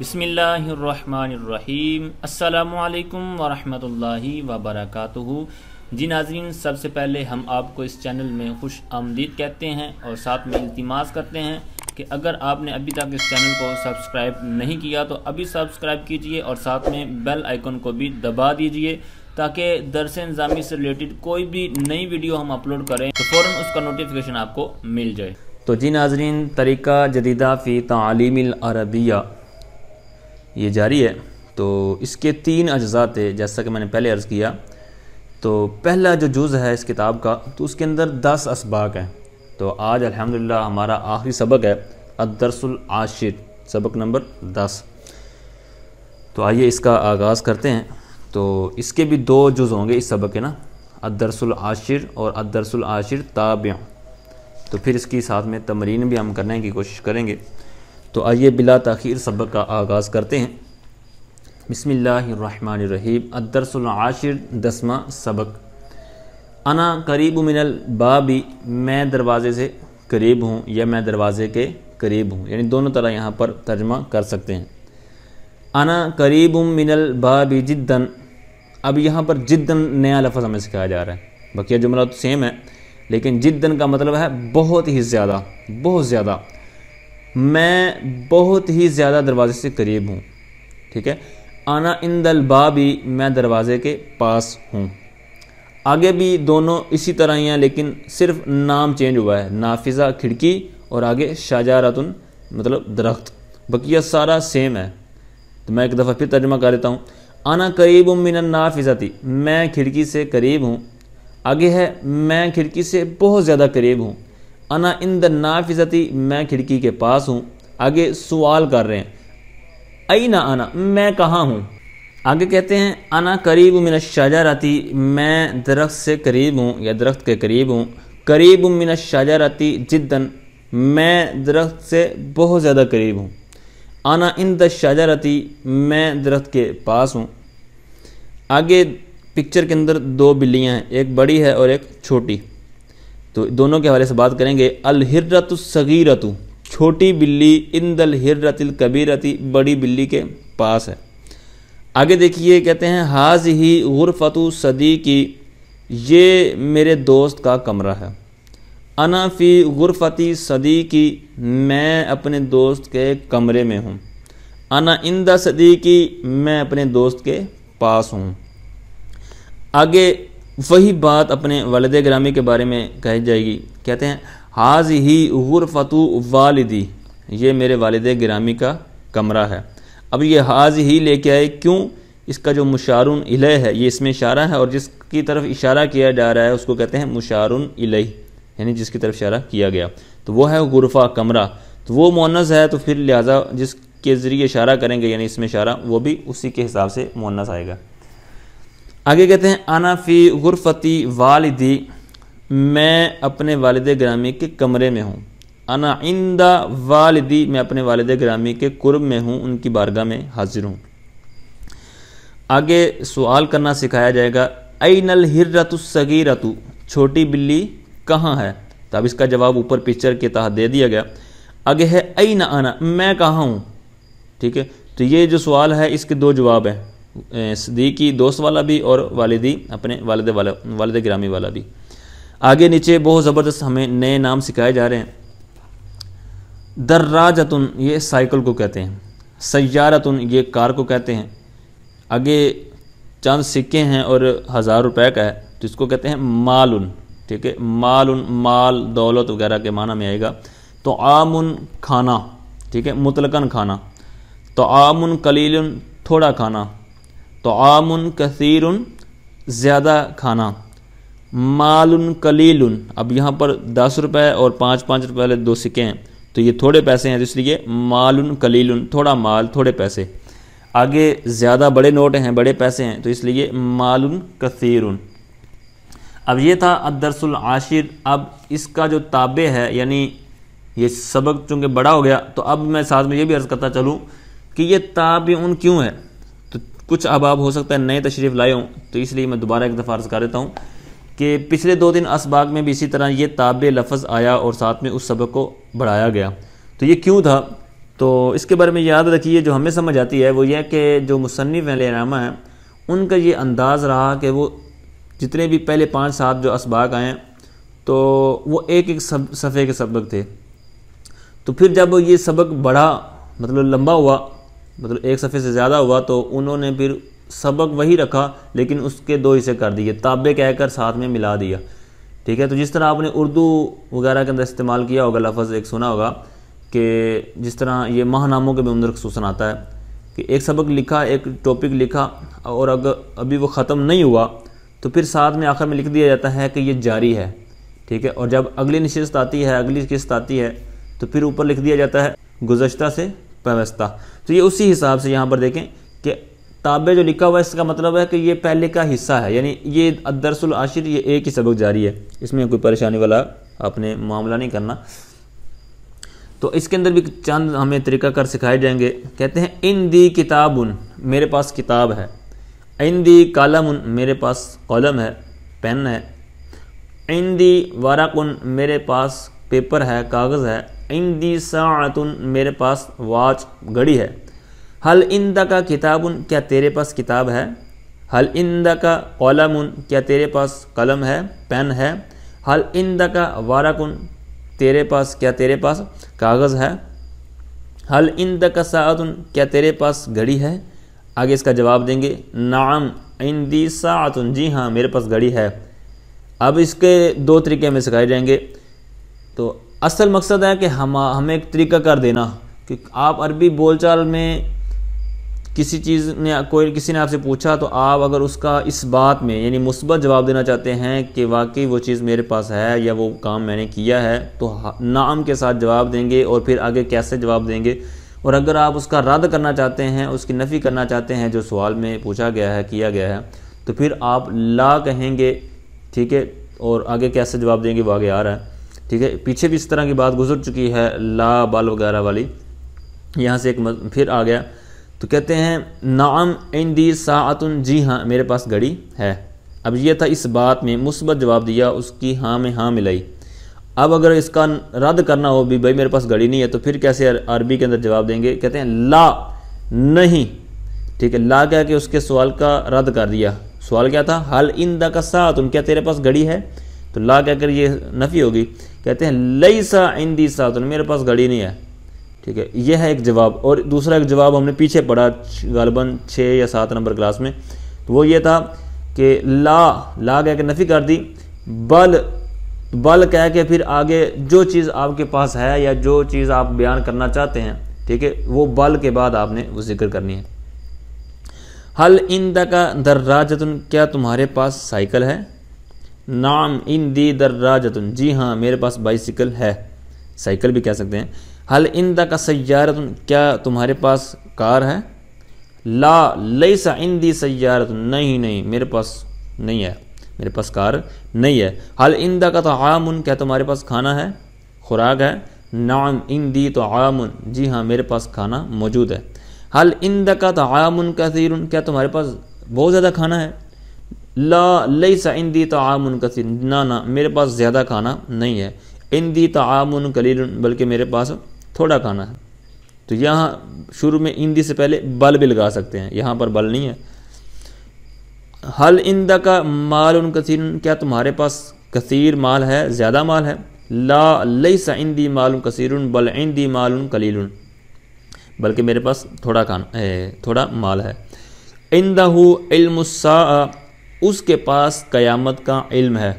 बसमीम् अल्लाम वरहमतुल्लाहि वबरकातुहु जी नाजरीन सबसे पहले हम आपको इस चैनल में खुश आमदीद कहते हैं और साथ में इल्तमास करते हैं कि अगर आपने अभी तक इस चैनल को सब्सक्राइब नहीं किया तो अभी सब्सक्राइब कीजिए और साथ में बेल आइकन को भी दबा दीजिए ताकि दरस इंजामी से रिलेटेड कोई भी नई वीडियो हम अपलोड करें तो फ़ौर उसका नोटिफिकेशन आपको मिल जाए तो जी नाजरीन तरीका जदीदा फ़ी तलीम अरबिया ये जारी है तो इसके तीन अज्जा थे जैसा कि मैंने पहले अर्ज़ किया तो पहला जो जुज़ है इस किताब का तो उसके अंदर दस इसबाक हैं तो आज अल्हम्दुलिल्लाह हमारा आखिरी सबक है अदरसुल आशिर सबक नंबर दस तो आइए इसका आगाज़ करते हैं तो इसके भी दो जुज़ होंगे इस सबक के ना अदरसुल आशिर और अदरसुल आशिर ताब्या तो फिर इसकी साथ में तमरीन भी हम करने की कोशिश करेंगे तो आइए बिला तखीर सबक़ का आगाज़ करते हैं बसमीम अदरसलाशिर दसवा सबक अना करीब मिनल बाबी मैं दरवाज़े से करीब हूँ या मैं दरवाज़े के करीब हूँ यानी दोनों तरह यहाँ पर तर्जमा कर सकते हैं अना करीब मिनल बाबी जिद्दन अब यहाँ पर जिद्दन नया लफ्ज़ हमें सिखाया जा रहा है बकिया जुमला तो सेम है लेकिन जिद्दन का मतलब है बहुत ही ज़्यादा बहुत ज़्यादा मैं बहुत ही ज़्यादा दरवाजे से करीब हूँ ठीक है आना इन दल बाबी मैं दरवाजे के पास हूँ आगे भी दोनों इसी तरह ही हैं लेकिन सिर्फ नाम चेंज हुआ है नाफिज़ा खिड़की और आगे शाहजहातन मतलब दरख्त बकिया सारा सेम है तो मैं एक दफ़ा फिर तर्जमा कर देता हूँ आना करीब हूँ मिन नाफिज़ाती मैं खिड़की से करीब हूँ आगे है मैं खिड़की से बहुत ज़्यादा करीब हूँ अना इन द नाफिजती मैं खिड़की के पास हूँ आगे सवाल कर रहे हैं आई ना आना मैं कहाँ हूँ आगे कहते हैं अना करीब मिन शाहजाती मैं दरख्त से करीब हूँ या दरख्त के करीब हूँ करीब मिन शाजाराती जिद्दन मैं दरख्त से बहुत ज़्यादा करीब हूँ आना इन द मैं दरख्त के पास हूँ आगे पिक्चर के अंदर दो बिल्लियाँ हैं एक बड़ी है और एक छोटी तो दोनों के हवाले से बात करेंगे सगीरतु छोटी बिल्ली इंदल हिरतिल कबीरती बड़ी बिल्ली के पास है आगे देखिए कहते हैं हाज ही गुरफतु सदी की ये मेरे दोस्त का कमरा है अनाफ़ी गुरफती सदी की मैं अपने दोस्त के कमरे में हूँ अना इंदा सदी की मैं अपने दोस्त के पास हूँ आगे वही बात अपने वालद ग्रामी के बारे में कही जाएगी कहते हैं हाज ही ग़ुरफ़तु वालदी ये मेरे वालद ग्रामी का कमरा है अब ये हाज ही लेके आए क्यों इसका जो मुशारुन इलह है ये इसमें इशारा है और जिसकी तरफ इशारा किया जा रहा है उसको कहते हैं मुशारुन इलह यानी जिसकी तरफ इशारा किया गया तो वो है गुरफा कमरा तो वो मोनस है तो फिर लिहाजा जिसके ज़रिए इशारा करेंगे यानी इसमें इशारा वो भी उसी के हिसाब से मोनस आएगा आगे कहते हैं आना फ़ी गुरफती वालदी मैं अपने वालद ग्रामी के कमरे में हूँ आना इंदा वालदी मैं अपने वालद ग्रामी के कुर्ब में हूँ उनकी बारगाह में हाजिर हूँ आगे सवाल करना सिखाया जाएगा आई नल हिर रतु सगी रतु छोटी बिल्ली कहाँ है तो अब इसका जवाब ऊपर पिक्चर के तहत दे दिया गया आगे है आई ना आना मैं कहाँ हूँ ठीक है तो ये जो सवाल है इसके दो जवाब हैं सदीकी दोस्त वाला भी और वालदी अपने वालद वाला वालद ग्रामी वाला भी आगे नीचे बहुत ज़बरदस्त हमें नए नाम सिखाए जा रहे हैं दर्राजतुन ये साइकिल को कहते हैं सयारतुन ये कार को कहते हैं आगे चंद सिक्के हैं और हज़ार रुपए का है तो इसको कहते हैं मालुन ठीक है मालुन माल दौलत वगैरह के माना में आएगा तो आमुन खाना ठीक है मुतलकन खाना तो आमुन कलील थोड़ा खाना तो आम कसीर ज़्यादा खाना माल कलील अब यहाँ पर दस रुपये और पाँच पाँच रुपये वाले दो सिक्के हैं तो ये थोड़े पैसे हैं इसलिए माल कलील थोड़ा माल थोड़े पैसे आगे ज़्यादा बड़े नोट हैं बड़े पैसे हैं तो इसलिए माल कसर अब ये था अदरसल आशिर अब इसका जो ताबे है यानी ये सबक चूँकि बड़ा हो गया तो अब मैं साथ में ये भी अर्ज़ करता चलूँ कि ये ताबे उन क्यों है कुछ अब हो सकता है नए तशरीफ़ लाए हों तो इसलिए मैं दोबारा एक दफ़ा अर्ज़ कर देता हूँ कि पिछले दो दिन असबाग में भी इसी तरह ये ताब लफज आया और साथ में उस सबक को बढ़ाया गया तो ये क्यों था तो इसके बारे में याद रखिए जो हमें समझ आती है वो यह कि जो मुसनफ़ नामा हैं उनका ये अंदाज़ रहा कि वो जितने भी पहले पाँच सात जो इसबाक आए तो वो एक एक सब सफ़े के सबक थे तो फिर जब ये सबक बढ़ा मतलब लंबा हुआ मतलब एक सफ़े से ज़्यादा हुआ तो उन्होंने फिर सबक वही रखा लेकिन उसके दो हिस्से कर दिए ताबे कहकर साथ में मिला दिया ठीक है तो जिस तरह आपने उर्दू वगैरह के अंदर इस्तेमाल किया होगा लफज एक सुना होगा कि जिस तरह ये नामों के भी अंदर खसूसन आता है कि एक सबक लिखा एक टॉपिक लिखा और अगर अभी वो ख़त्म नहीं हुआ तो फिर साथ में आखिर में लिख दिया जाता है कि ये जारी है ठीक है और जब अगली नशस्त आती है अगली किस्त आती है तो फिर ऊपर लिख दिया जाता है गुजशत से व्यवस्था तो ये उसी हिसाब से यहाँ पर देखें कि ताबे जो लिखा हुआ है इसका मतलब है कि ये पहले का हिस्सा है यानी ये दरअसल आशिर ये एक ही सबक जारी है इसमें कोई परेशानी वाला आपने मामला नहीं करना तो इसके अंदर भी चंद हमें तरीका कर सिखाए जाएंगे कहते हैं इन दी किताब उन मेरे पास किताब है इन दी उन मेरे पास कॉलम है पेन है इन दी वाराकुन मेरे पास पेपर है कागज़ है इंदी सातुन मेरे पास वाच घड़ी है हल इंद का उन क्या तेरे पास किताब है हल इंद का उन क्या तेरे पास कलम है पेन है हल इंद का वारकुन तेरे पास क्या तेरे पास कागज़ है हल इंद का सातुन क्या तेरे पास घड़ी है आगे इसका जवाब देंगे नाम इंदी सातुन जी हाँ मेरे पास घड़ी है अब इसके दो तरीके हमें सिखाए जाएंगे तो असल मकसद है कि हम हमें एक तरीका कर देना कि आप अरबी बोलचाल में किसी चीज़ ने कोई किसी ने आपसे पूछा तो आप अगर उसका इस बात में यानी मुस्बत जवाब देना चाहते हैं कि वाकई वो चीज़ मेरे पास है या वो काम मैंने किया है तो नाम के साथ जवाब देंगे और फिर आगे कैसे जवाब देंगे और अगर आप उसका रद्द करना चाहते हैं उसकी नफ़ी करना चाहते हैं जो सवाल में पूछा गया है किया गया है तो फिर आप ला कहेंगे ठीक है और आगे कैसे जवाब देंगे वो आगे आ रहा है ठीक है पीछे भी इस तरह की बात गुजर चुकी है ला बाल वगैरह वाली यहाँ से एक फिर आ गया तो कहते हैं नाम इंदी सातुन जी हाँ मेरे पास घड़ी है अब यह था इस बात में मुस्बत जवाब दिया उसकी हाँ में हाँ मिलाई अब अगर इसका रद्द करना हो भी भाई मेरे पास घड़ी नहीं है तो फिर कैसे अरबी के अंदर जवाब देंगे कहते हैं ला नहीं ठीक है ला क्या कि उसके सवाल का रद्द कर दिया सवाल क्या था हल इन दा का साथ उन क्या तेरे पास घड़ी है तो ला क्या कर ये नफ़ी होगी कहते हैं लई सा इंदी सात मेरे पास घड़ी नहीं है ठीक है यह है एक जवाब और दूसरा एक जवाब हमने पीछे पढ़ा गालबन छः या सात नंबर क्लास में तो वो ये था कि ला ला कह के नफ़ी कर दी बल बल कह के फिर आगे जो चीज़ आपके पास है या जो चीज़ आप बयान करना चाहते हैं ठीक है वो बल के बाद आपने वो जिक्र करनी है हल इन का दर्राजतन क्या तुम्हारे पास साइकिल है नाम इन दी दर्राजतन जी हाँ मेरे पास बाइसिकल है साइकिल भी कह सकते हैं हल इन द का सयारतन क्या तुम्हारे पास कार है ला लई सा इन दी सयारतन नहीं नहीं मेरे पास नहीं है मेरे पास कार नहीं है हल इन द का तो आमुन क्या तुम्हारे पास खाना है खुराक है नाम इन दी तो आमुन जी हाँ मेरे पास खाना मौजूद है हल इन द का तो आमुन कसीरुन क्या तुम्हारे पास बहुत ज़्यादा खाना है ला लई सा इंदी आमन कसी ना ना मेरे पास ज़्यादा खाना नहीं है इंदी आमन कलील बल्कि मेरे पास थोड़ा खाना है तो यहाँ शुरू में इंदी से पहले बल भी लगा सकते हैं यहाँ पर बल नहीं है हल इंदा का माल उन कसीर क्या तुम्हारे पास कसीर माल है ज़्यादा माल है ला लई सा इंदी माल कसीर बल इंदी माल कलील बल्कि मेरे पास थोड़ा खाना थोड़ा माल है इंदा इल्म उसके पास क़यामत का इल्म है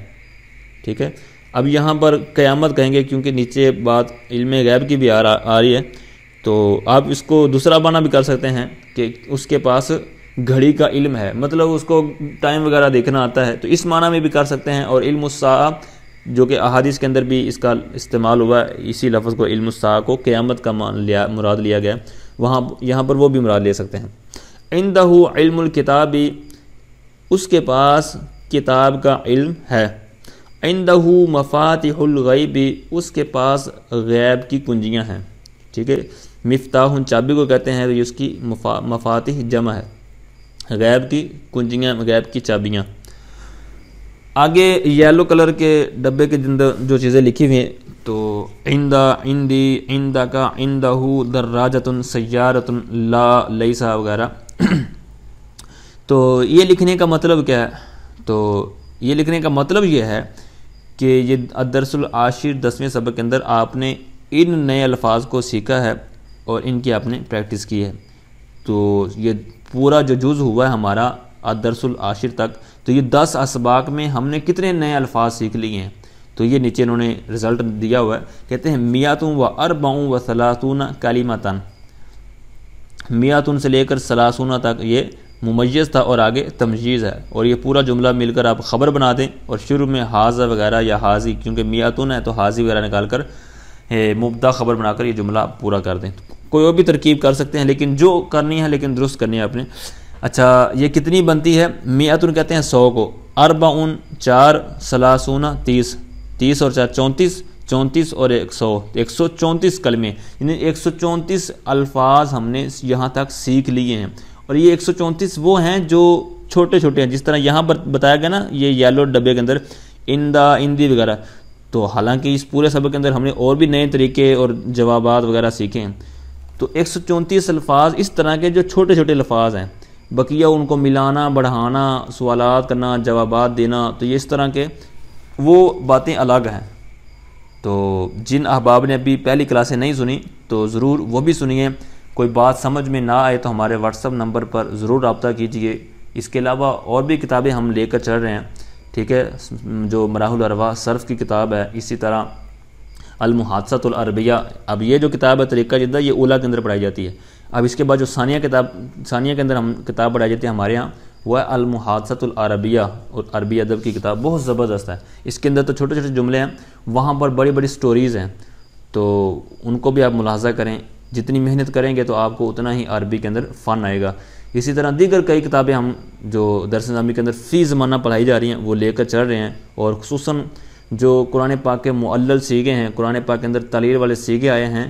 ठीक है अब यहाँ पर क़यामत कहेंगे क्योंकि नीचे बात इल्म गैब की भी आ रहा आ रही है तो आप इसको दूसरा बना भी कर सकते हैं कि उसके पास घड़ी का इल्म है मतलब उसको टाइम वगैरह देखना आता है तो इस माना में भी कर सकते हैं और इल्म जो कि अहादीस के अंदर भी इसका इस्तेमाल हुआ इसी लफ्ज़ को इल्म को क़्यामत का मान लिया मुराद लिया गया वहाँ यहाँ पर वो भी मुराद ले सकते हैं इन दहू इल्मकिताबी उसके पास किताब का इल्म है इंदहू भी उसके पास गैब की कुंजियाँ हैं ठीक है मफ्ताह चाबी को कहते हैं तो ये उसकी मफा जमा है गैब की कुंजियाँ गैब की चाबियाँ आगे येलो कलर के डब्बे के अंदर जो चीज़ें लिखी हुई हैं तो इंदा इंदी इंदा का इंदा हु दर्राजतन सयारतन ला लईसा वगैरह तो ये लिखने का मतलब क्या है तो ये लिखने का मतलब ये है कि ये अदरसल आशिर दसवें सबक के अंदर आपने इन नए अल्फाज को सीखा है और इनकी आपने प्रैक्टिस की है तो ये पूरा जो जुज़ हुआ है हमारा अदरसल आशिर तक तो ये दस इसबाक में हमने कितने नए अल्फाज सीख लिए हैं तो ये नीचे इन्होंने रिज़ल्ट दिया हुआ है कहते हैं मियातुन व अरबाऊँ व सलासून कालीमतन मियातुन से लेकर सलासून तक ये मुमैज़ था और आगे तमजीज़ है और ये पूरा जुमला मिलकर आप ख़बर बना दें और शुरू में हाजा वगैरह या हाजी क्योंकि मियातुन है तो हाजी वगैरह निकाल कर मुबदा ख़बर बनाकर ये जुमला आप पूरा कर दें तो कोई और भी तरकीब कर सकते हैं लेकिन जो करनी है लेकिन दुरुस्त करनी है आपने अच्छा ये कितनी बनती है मियातुन कहते हैं सौ को अरबा उन चार सलासूना तीस तीस और चार चौंतीस चौंतीस और एक सौ एक सौ चौंतीस कलमे यानी एक सौ चौंतीस अल्फाज हमने यहाँ तक सीख लिए हैं और ये एक वो हैं जो छोटे छोटे हैं जिस तरह यहाँ पर बताया गया ना ये येलो डब्बे के अंदर इंदा इंदी वगैरह तो हालांकि इस पूरे सबक के अंदर हमने और भी नए तरीके और जवाब वगैरह सीखे हैं तो एक सौ चौंतीस अल्फाज इस तरह के जो छोटे छोटे अल्फाज हैं बकिया उनको मिलाना बढ़ाना सवाल करना जवाब देना तो ये इस तरह के वो बातें अलग हैं तो जिन अहबाब ने अभी पहली क्लासें नहीं सुनी तो ज़रूर वो भी सुनिए कोई बात समझ में ना आए तो हमारे व्हाट्सअप नंबर पर ज़रूर रबता कीजिए इसके अलावा और भी किताबें हम लेकर चल रहे हैं ठीक है जो मराहुल अरवा सर्फ की किताब है इसी तरह अलमहादसतरबिया अब ये जो किताब है तरीका जिद्दा ये ओला के अंदर पढ़ाई जाती है अब इसके बाद जो सानिया किताब सानिया के अंदर हम किताब पढ़ाई जाती है हमारे यहाँ वह है अलमहादसतरबिया और अरबी अदब की किताब बहुत ज़बरदस्त है इसके अंदर तो छोटे छोटे जुमले हैं वहाँ पर बड़ी बड़ी स्टोरीज़ हैं तो उनको भी आप मुलाजा करें जितनी मेहनत करेंगे तो आपको उतना ही अरबी के अंदर फ़न आएगा इसी तरह दीगर कई किताबें हम जो दरस नामी के अंदर फ़ी ज़माना पढ़ाई जा रही हैं वो लेकर चल रहे हैं और खसूस जो कुरान पाक के मल्ल सीगे हैं कुरान पाक के अंदर तलीर वाले सीगे आए हैं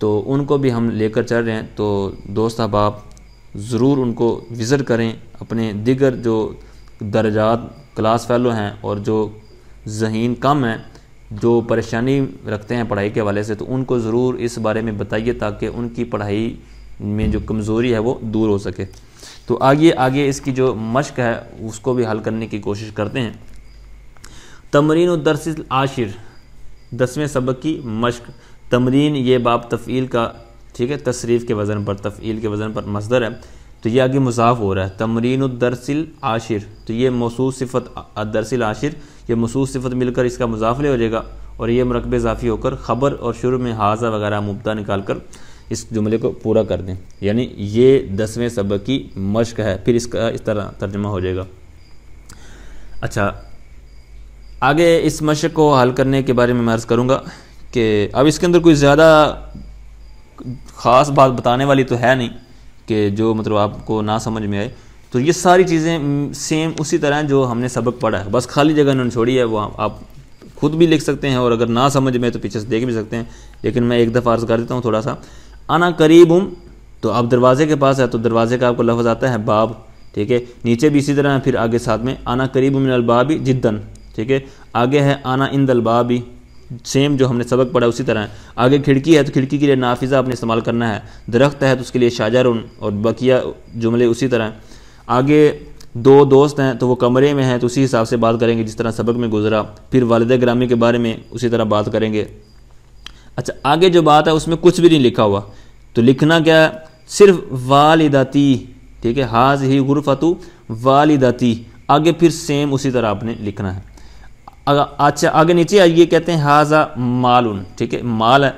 तो उनको भी हम लेकर चल रहे हैं तो दोस्त आप ज़रूर उनको विज़िट करें अपने दिगर जो दर्जात क्लास फैलो हैं और जो जहीन कम हैं जो परेशानी रखते हैं पढ़ाई के हवाले से तो उनको ज़रूर इस बारे में बताइए ताकि उनकी पढ़ाई में जो कमज़ोरी है वो दूर हो सके तो आगे आगे इसकी जो मश्क है उसको भी हल करने की कोशिश करते हैं तमरीन दरस आशिर दसवें सबक की मश्क तमरीन ये बाप तफ़ील का ठीक है तशरीफ़ के वज़न पर तफ़ील के वज़न पर मसदर है तो ये आगे मुजाफ हो रहा है तमरीन दरसिल आशिर तो ये मसूस सिफत दरसिल आशिर ये मसूस सिफत मिलकर इसका मुजाफले हो जाएगा और ये मरकब इजाफी होकर ख़बर और शुरू में हाजा वगैरह मुबदा निकाल कर इस जुमले को पूरा कर दें यानी ये दसवें सबक की मश्क है फिर इसका इस तरह तर्जमा हो जाएगा अच्छा आगे इस मशक को हल करने के बारे में मर्ज़ करूँगा कि अब इसके अंदर कोई ज़्यादा ख़ास बात बताने वाली तो है नहीं कि जो मतलब आपको ना समझ में आए तो ये सारी चीज़ें सेम उसी तरह जो हमने सबक पढ़ा है बस खाली जगह उन्होंने छोड़ी है वो आप खुद भी लिख सकते हैं और अगर ना समझ में तो पीछे से देख भी सकते हैं लेकिन मैं एक दफ़ा अर्ज़ कर देता हूँ थोड़ा सा आना करीब हूँ तो आप दरवाज़े के पास है तो दरवाज़े का आपको लफ्ज़ आता है बाब ठीक है नीचे भी इसी तरह फिर आगे साथ में आना करीब मिनल बाबी जिद्दन ठीक है आगे है आना इन बाबी सेम जो हमने सबक पढ़ा उसी तरह आगे खिड़की है तो खिड़की के लिए नाफिज़ा आपने इस्तेमाल करना है दरख्त है तो उसके लिए शाजर और बकिया जुमले उसी तरह आगे दो दोस्त हैं तो वो कमरे में हैं तो उसी हिसाब से बात करेंगे जिस तरह सबक में गुजरा फिर वालद ग्रामी के बारे में उसी तरह बात करेंगे अच्छा आगे जो बात है उसमें कुछ भी नहीं लिखा हुआ तो लिखना क्या है सिर्फ वालदाती ठीक है हाज ही गुरफतु वालदाती आगे फिर सेम उसी तरह आपने लिखना है अच्छा आगे नीचे आइए कहते हैं हाजा माल ठीक है माल है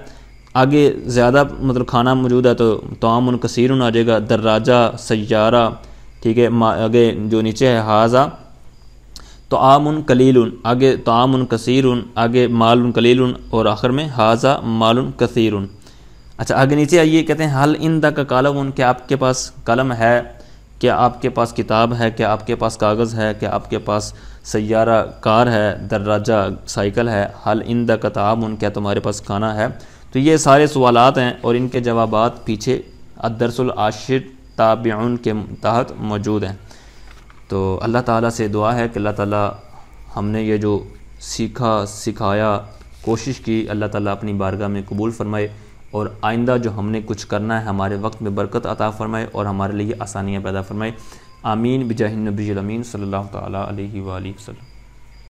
आगे ज़्यादा मतलब खाना मौजूद है तो तमाम कसीर आ जाएगा दर्राजा सयारा ठीक है आगे जो नीचे है हाजा तो आम उन कलील उन आगे तो आम उन कसर उन आगे माल उन कलील उन और आखिर में हाजा माल उन कसर उन अच्छा आगे नीचे आइए कहते हैं हल इंदा का कलम उन क्या आपके पास कलम है क्या आपके पास किताब है क्या आपके पास कागज़ है क्या आपके पास सैारा कार है दर्राजा साइकिल है हल इन द कताब उन क्या तुम्हारे पास खाना है तो ये सारे सवाल हैं और इनके जवाब पीछे अदरसल आशिर ताबन के तहत मौजूद हैं तो अल्लाह ताला से दुआ है कि अल्लाह ताला हमने ये जो सीखा सिखाया कोशिश की अल्लाह ताला अपनी बारगाह में कबूल फरमाए और आइंदा जो हमने कुछ करना है हमारे वक्त में बरकत अता फरमाए और हमारे लिए आसानियाँ पैदा फरमाए आमीन बजाहिन नबी अमीन सल्ला तसल्म